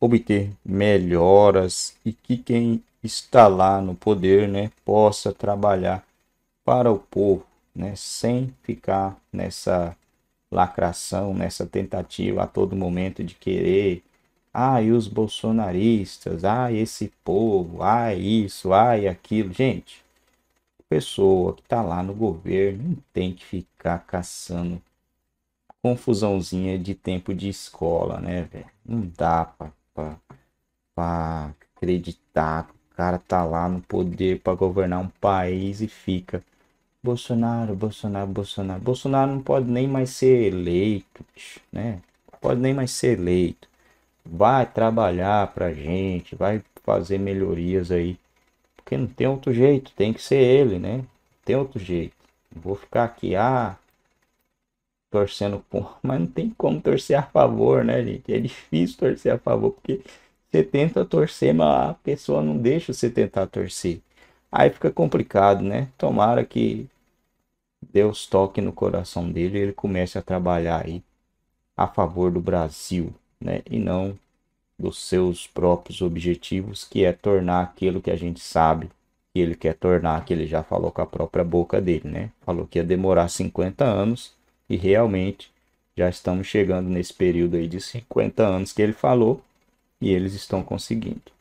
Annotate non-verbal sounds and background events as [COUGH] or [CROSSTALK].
obter melhoras e que quem está lá no poder né, possa trabalhar para o povo, né, sem ficar nessa lacração, nessa tentativa a todo momento de querer, ah, e os bolsonaristas, ah, esse povo, ah, isso, ah, aquilo. Gente, pessoa que está lá no governo não tem que ficar caçando confusãozinha de tempo de escola, né, velho? Não dá para para acreditar que o cara tá lá no poder para governar um país e fica. Bolsonaro, Bolsonaro, Bolsonaro. Bolsonaro não pode nem mais ser eleito, né? pode nem mais ser eleito. Vai trabalhar pra gente, vai fazer melhorias aí. Porque não tem outro jeito, tem que ser ele, né? Não tem outro jeito. vou ficar aqui, ah, torcendo por, [LAUGHS] mas não tem como torcer a favor, né, gente? É difícil torcer a favor, porque você tenta torcer, mas a pessoa não deixa você tentar torcer. Aí fica complicado, né? Tomara que Deus toque no coração dele e ele comece a trabalhar aí a favor do Brasil, né? E não dos seus próprios objetivos, que é tornar aquilo que a gente sabe que ele quer tornar, que ele já falou com a própria boca dele, né? Falou que ia demorar 50 anos e realmente já estamos chegando nesse período aí de 50 anos que ele falou e eles estão conseguindo.